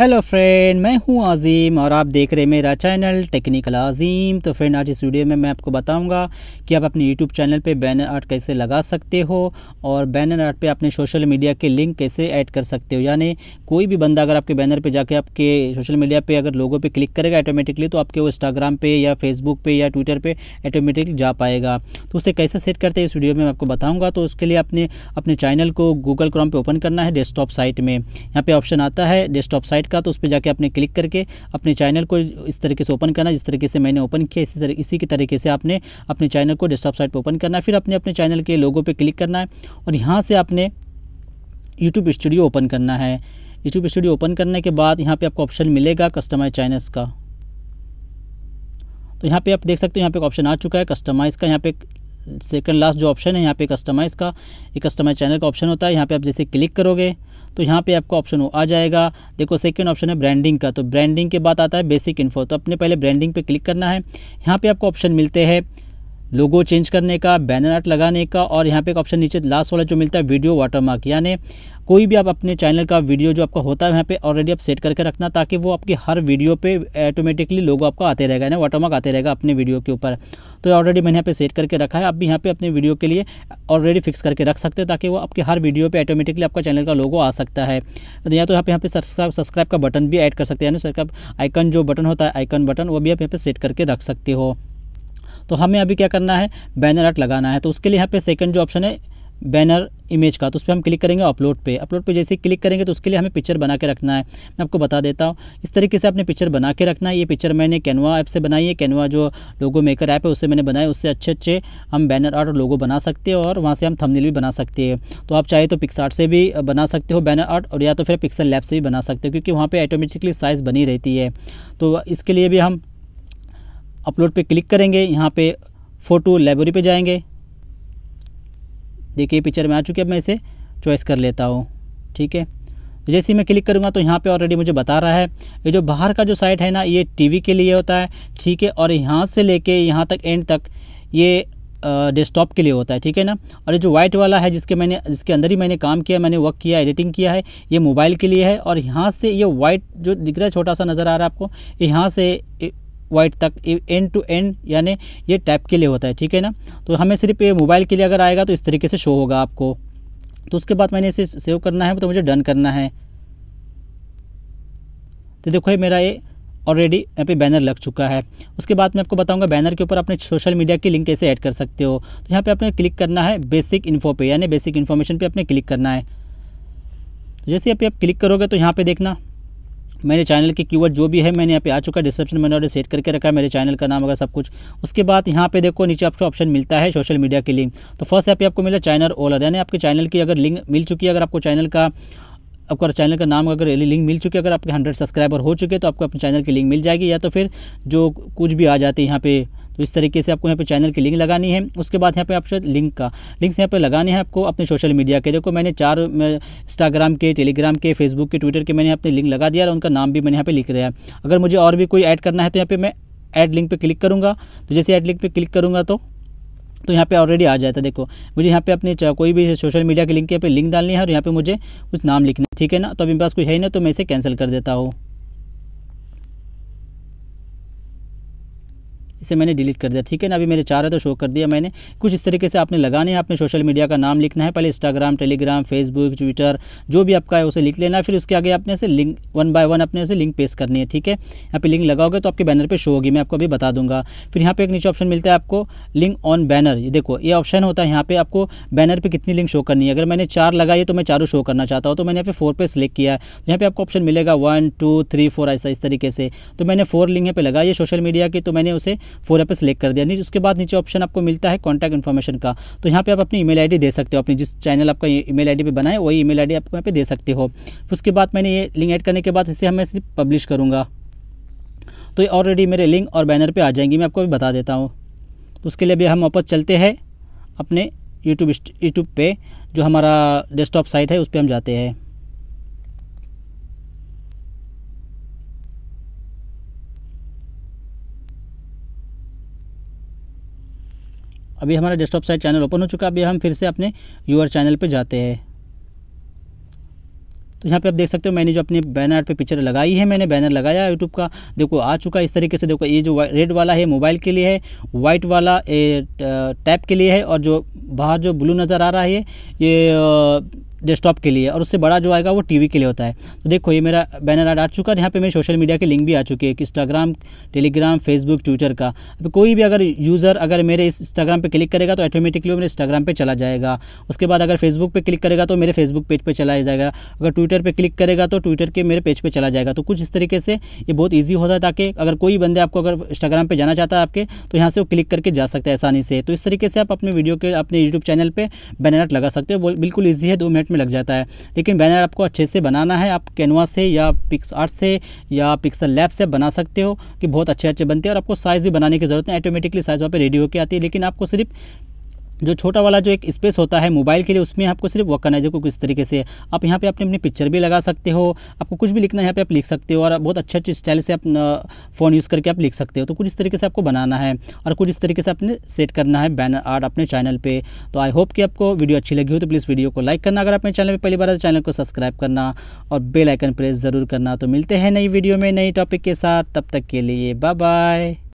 hello friend मैं हूं आज़ीम और आप देख रहे हैं मेरा चैनल टेक्निकल आज़ीम तो फ्रेंड आज इस वीडियो में मैं आपको बताऊंगा कि आप अपने यूट्यूब चैनल पे बैनर आर्ट कैसे लगा सकते हो और बैनर आर्ट पे अपने सोशल मीडिया के लिंक कैसे ऐड कर सकते हो यानी कोई भी बंदा अगर आपके बैनर पर जाके आपके सोशल मीडिया पर अगर लोगों पर क्लिक करेगा ऑटोमेटिकली तो आपके वो इंस्टाग्राम पर या फेसबुक पर या ट्विटर पर ऑटोमेटिकली जा पाएगा तो उसे कैसे सेट करते हैं इस वीडियो में मैं आपको बताऊँगा तो उसके लिए आपने अपने चैनल को गूगल क्रॉम पर ओपन करना है डेस्कटॉप साइट में यहाँ पर ऑप्शन आता है डेस्कटॉप साइट वेबसाइट का तो उस पर जाके आपने क्लिक करके अपने चैनल को इस तरीके से ओपन करना जिस तरीके से मैंने ओपन किया इसी तरह इसी के तरीके से आपने अपने चैनल को डेस्कटॉप साइट पर ओपन करना है फिर अपने अपने चैनल के लोगों पर क्लिक करना है और यहाँ से आपने यूट्यूब स्टूडियो ओपन करना है यूट्यूब स्टूडियो ओपन करने के बाद यहाँ पे आपको ऑप्शन मिलेगा कस्टमाइज चैनल्स का तो यहाँ पे आप देख सकते हो यहाँ पे ऑप्शन आ चुका है कस्टमाइज़ का यहाँ पे सेकंड लास्ट जो ऑप्शन है यहाँ पे कस्टमाइज़ का एक कस्टमाइज चैनल का ऑप्शन होता है यहाँ पे आप जैसे क्लिक करोगे तो यहाँ पे आपका ऑप्शन हो आ जाएगा देखो सेकंड ऑप्शन है ब्रांडिंग का तो ब्रांडिंग के बाद आता है बेसिक इन्फो तो अपने पहले ब्रांडिंग पे क्लिक करना है यहाँ पे आपको ऑप्शन मिलते हैं लोगो चेंज करने का बैनर आर्ट लगाने का और यहाँ पे एक ऑप्शन नीचे लास्ट वाला जो मिलता है वीडियो वाटरमार्क यानी कोई भी आप अपने चैनल का वीडियो जो आपका होता है यहाँ पे ऑलरेडी आप सेट करके रखना ताकि वो आपकी हर वीडियो पे ऑटोमेटिकली लोगो आपका आते रहेगा यानी वाटरमार्क आते रहेगा अपने वीडियो के ऊपर तो ऑलरेडी मैंने यहाँ पे सेट करके रखा है आप भी यहाँ पे अपने वीडियो के लिए ऑलरेडी फिक्स करके रख सकते हो ताकि वो आपके हर वीडियो पर ऑटोमेटिकली आपका चैनल का लोगो आ सकता है तो या तो यहाँ पे यहाँ पे सब्सक्राइब सब्सक्राइब का बटन भी ऐड कर सकते हैं यानी सब्सक्राइब आइकन जो बटन होता है आइकन बटन वो भी आप यहाँ पे सेट करके रख सकते हो तो हमें अभी क्या करना है बैनर आर्ट लगाना है तो उसके लिए यहाँ पे सेकंड जो ऑप्शन है बैनर इमेज का तो उस पर हम क्लिक करेंगे अपलोड पे अपलोड पे जैसे क्लिक करेंगे तो उसके लिए हमें पिक्चर बना के रखना है मैं आपको बता देता हूँ इस तरीके से आपने पिक्चर बना के रखना है ये पिक्चर मैंने कैनवा ऐप से बनाई है कैनवा जो लोगो मेकर ऐप है उससे मैंने बनाया उससे अच्छे अच्छे हम बैनर आर्ट और लोगो बना सकते हैं और वहाँ से हम थमनील भी बना सकते हैं तो आप चाहे तो पिक्सार्ट से भी बना सकते हो बैनर आर्ट और या तो फिर पिक्सल लैब से भी बना सकते हो क्योंकि वहाँ पर ऑटोमेटिकली साइज़ बनी रहती है तो इसके लिए भी हम अपलोड पे क्लिक करेंगे यहाँ पे फ़ोटो लाइब्रेरी पे जाएंगे देखिए पिक्चर में आ चुकी है अब मैं इसे चॉइस कर लेता हूँ ठीक है तो जैसे ही मैं क्लिक करूँगा तो यहाँ पे ऑलरेडी मुझे बता रहा है ये जो बाहर का जो साइट है ना ये टीवी के लिए होता है ठीक है और यहाँ से लेके यहाँ तक एंड तक ये डेस्कटॉप के लिए होता है ठीक है ना और ये जो वाइट वाला है जिसके मैंने जिसके अंदर ही मैंने काम किया मैंने वर्क किया एडिटिंग किया है ये मोबाइल के लिए है और यहाँ से ये वाइट जो दिख रहा है छोटा सा नज़र आ रहा है आपको यहाँ से वाइट तक एंड टू एंड यानी ये टैप के लिए होता है ठीक है ना तो हमें सिर्फ ये मोबाइल के लिए अगर आएगा तो इस तरीके से शो होगा आपको तो उसके बाद मैंने इसे सेव करना है तो मुझे डन करना है तो देखो ये मेरा ये ऑलरेडी यहाँ पे बैनर लग चुका है उसके बाद मैं आपको बताऊंगा बैनर के ऊपर अपने सोशल मीडिया की लिंक कैसे ऐड कर सकते हो तो यहाँ पे आपने क्लिक करना है बेसिक इन्फो पे यानी बेसिक इन्फॉर्मेशन पे आपने क्लिक करना है तो जैसे यहाँ पे आप क्लिक करोगे तो यहाँ पे देखना मेरे चैनल के कीवर्ड जो भी है मैंने यहाँ पे आ चुका है डिस्क्रिप्शन मैंने ऑर्डर सेट करके रखा है मेरे चैनल का नाम अगर सब कुछ उसके बाद यहाँ पे देखो नीचे आपको ऑप्शन मिलता है सोशल मीडिया के लिए तो फर्स्ट यहाँ पे आपको मिला चैनल ओलर यानी आपके चैनल की अगर लिंक मिल चुकी है अगर आपको चैनल का आपका चैनल का नाम अगर लिंक मिल चुके अगर आपके हंड्रेड सब्सक्राइबर हो चुके तो आपको अपने चैनल की लिंक मिल जाएगी या तो फिर जो कुछ भी आ जाती है यहाँ पे तो इस तरीके से आपको यहाँ पे चैनल की लिंक लगानी है उसके बाद यहाँ पे आपसे लिंक का लिंक्स यहाँ पे लगाने हैं आपको अपने सोशल मीडिया के देखो मैंने चार इंस्टाग्राम के टेलीग्राम के फेसबुक के ट्विटर के मैंने अपने लिंक लगा दिया और उनका नाम भी मैंने यहाँ पे लिख रहा है अगर मुझे और भी कोई ऐड करना है तो यहाँ पर मैं ऐड लिंक पर क्लिक करूँगा तो जैसे ऐड लिंक पर क्लिक करूँगा तो तो यहाँ पे ऑलरेडी आ जाता है देखो मुझे यहाँ पे अपने कोई भी सोशल मीडिया के लिंक के पे लिंक डालनी है और यहाँ पे मुझे कुछ नाम लिखना है ठीक है ना तो अभी मेरे पास कुछ है ही ना तो मैं इसे कैंसिल कर देता हूँ इसे मैंने डिलीट कर दिया ठीक है ना अभी मेरे चार है तो शो कर दिया मैंने कुछ इस तरीके से आपने लगाने हैं आपने सोशल मीडिया का नाम लिखना है पहले इंस्टाग्राम टेलीग्राम फेसबुक ट्विटर जो भी आपका है उसे लिख लेना फिर उसके आगे आपने से लिंक वन बाय वन अपने से लिंक पेश करनी है ठीक है यहाँ पे लिंक लगाओगे तो आपके बैनर पर शो होगी मैं आपको अभी बता दूंगा फिर यहाँ पर एक नीचे ऑप्शन मिलता है आपको लिंक ऑन बैनर ये देखो ये ऑप्शन होता है यहाँ पर आपको बैनर पर कितनी लिंक शो करनी है अगर मैंने चार लगाई तो मैं चारों शो करना चाहता हूँ तो मैंने यहाँ पे फोर पे सिलेक्ट किया है तो यहाँ पर आपको ऑप्शन मिलेगा वन टू थ्री फोर ऐसा इस तरीके से तो मैंने फोर लिंक यहाँ पर लगाई है सोशल मीडिया की तो मैंने उसे फोर यहाँ पे सिलेक्ट कर दिया नीचे उसके बाद नीचे ऑप्शन आपको मिलता है कॉन्टैक्ट इन्फॉर्मेशन का तो यहाँ पे आप अपनी ईमेल आईडी दे सकते हो अपनी जिस चैनल आपका ईमेल आईडी पे बनाए वही ईमेल आईडी आपको यहाँ पे दे सकते हो फिर उसके बाद मैंने ये लिंक ऐड करने के बाद इसे हमें सिर्फ पब्लिश करूँगा तो ये ऑलरेडी मेरे लिंक और बैनर पर आ जाएंगी मैं आपको भी बता देता हूँ तो उसके लिए भी हम वापस चलते हैं अपने यूट्यूब यूट्यूब पे जो हमारा डेस्कटॉप साइट है उस पर हम जाते हैं अभी हमारा डेस्कटॉप साइड चैनल ओपन हो चुका है अभी हम फिर से अपने यूआर चैनल पे जाते हैं तो यहाँ पे आप देख सकते हो मैंने जो अपने बैनर पे पिक्चर लगाई है मैंने बैनर लगाया यूट्यूब का देखो आ चुका है इस तरीके से देखो ये जो रेड वाला है मोबाइल के लिए है वाइट वाला टैप के लिए है और जो बाहर जो ब्लू नज़र आ रहा है ये डेस्कटॉप के लिए और उससे बड़ा जो आएगा वो टीवी के लिए होता है तो देखो ये मेरा बैनर आर्ट आ चुका है यहाँ पे मेरे सोशल मीडिया के लिंक भी आ चुके हैं इंस्टाग्राम टेलीग्राम फेसबुक ट्विटर का अब कोई भी अगर यूज़र अगर मेरे इस इंस्टाग्राम पे क्लिक करेगा तो ऑटोमेटिकली वो मेरे इंस्टाग्राम पे चला जाएगा उसके बाद अगर फेसबुक पे क्लिक करेगा तो मेरे फेसबुक पेज पर पे चला जाएगा अगर ट्विटर पर क्लिक करेगा तो ट्विटर के मेरे पेज पर पे चला जाएगा तो कुछ इस तरीके से ये बहुत ईजी होता है ताकि अगर कोई बंदे आपको अगर इंस्टाग्राम पर जाना चाहता है आपके तो यहाँ से वो क्लिक करके जा सकते हैं आसानी से तो इस तरीके से आप अपने वीडियो के अपने यूट्यूब चैनल पर बैनर लगा सकते हो बिल्कुल ईजी है दो मिनट मिनट में लग जाता है लेकिन बैनर आपको अच्छे से बनाना है आप कैनवा से या पिक्स आर्ट से या पिक्सल लैब से बना सकते हो कि बहुत अच्छे अच्छे बनते हैं और आपको साइज़ भी बनाने की ज़रूरत है ऑटोमेटिकली साइज़ वहाँ पर रेडी होकर आती है लेकिन आपको सिर्फ जो छोटा वाला जो एक स्पेस होता है मोबाइल के लिए उसमें आपको सिर्फ वर्क करना है जो किस तरीके से आप यहाँ पे अपने अपनी पिक्चर भी लगा सकते हो आपको कुछ भी लिखना है यहाँ पे आप लिख सकते हो और बहुत अच्छे अच्छे स्टाइल से आप फ़ोन यूज़ करके आप लिख सकते हो तो कुछ इस तरीके से आपको बनाना है और कुछ इस तरीके से अपने सेट करना है बैनर आर्ट अपने चैनल पर तो आई होप कि आपको वीडियो अच्छी लगी हो तो प्लीज़ वीडियो को लाइक करना अगर अपने चैनल पर पहली बार तो चैनल को सब्सक्राइब करना और बेलाइकन प्रेस ज़रूर करना तो मिलते हैं नई वीडियो में नई टॉपिक के साथ तब तक के लिए बाय बाय